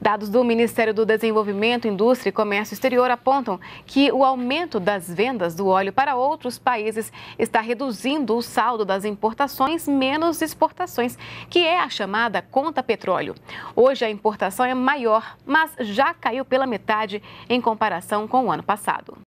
Dados do Ministério do Desenvolvimento, Indústria e Comércio Exterior apontam que o aumento das vendas do óleo para outros países está reduzindo o saldo das importações menos exportações, que é a chamada conta petróleo. Hoje a importação é maior, mas já caiu pela metade em comparação com o ano passado.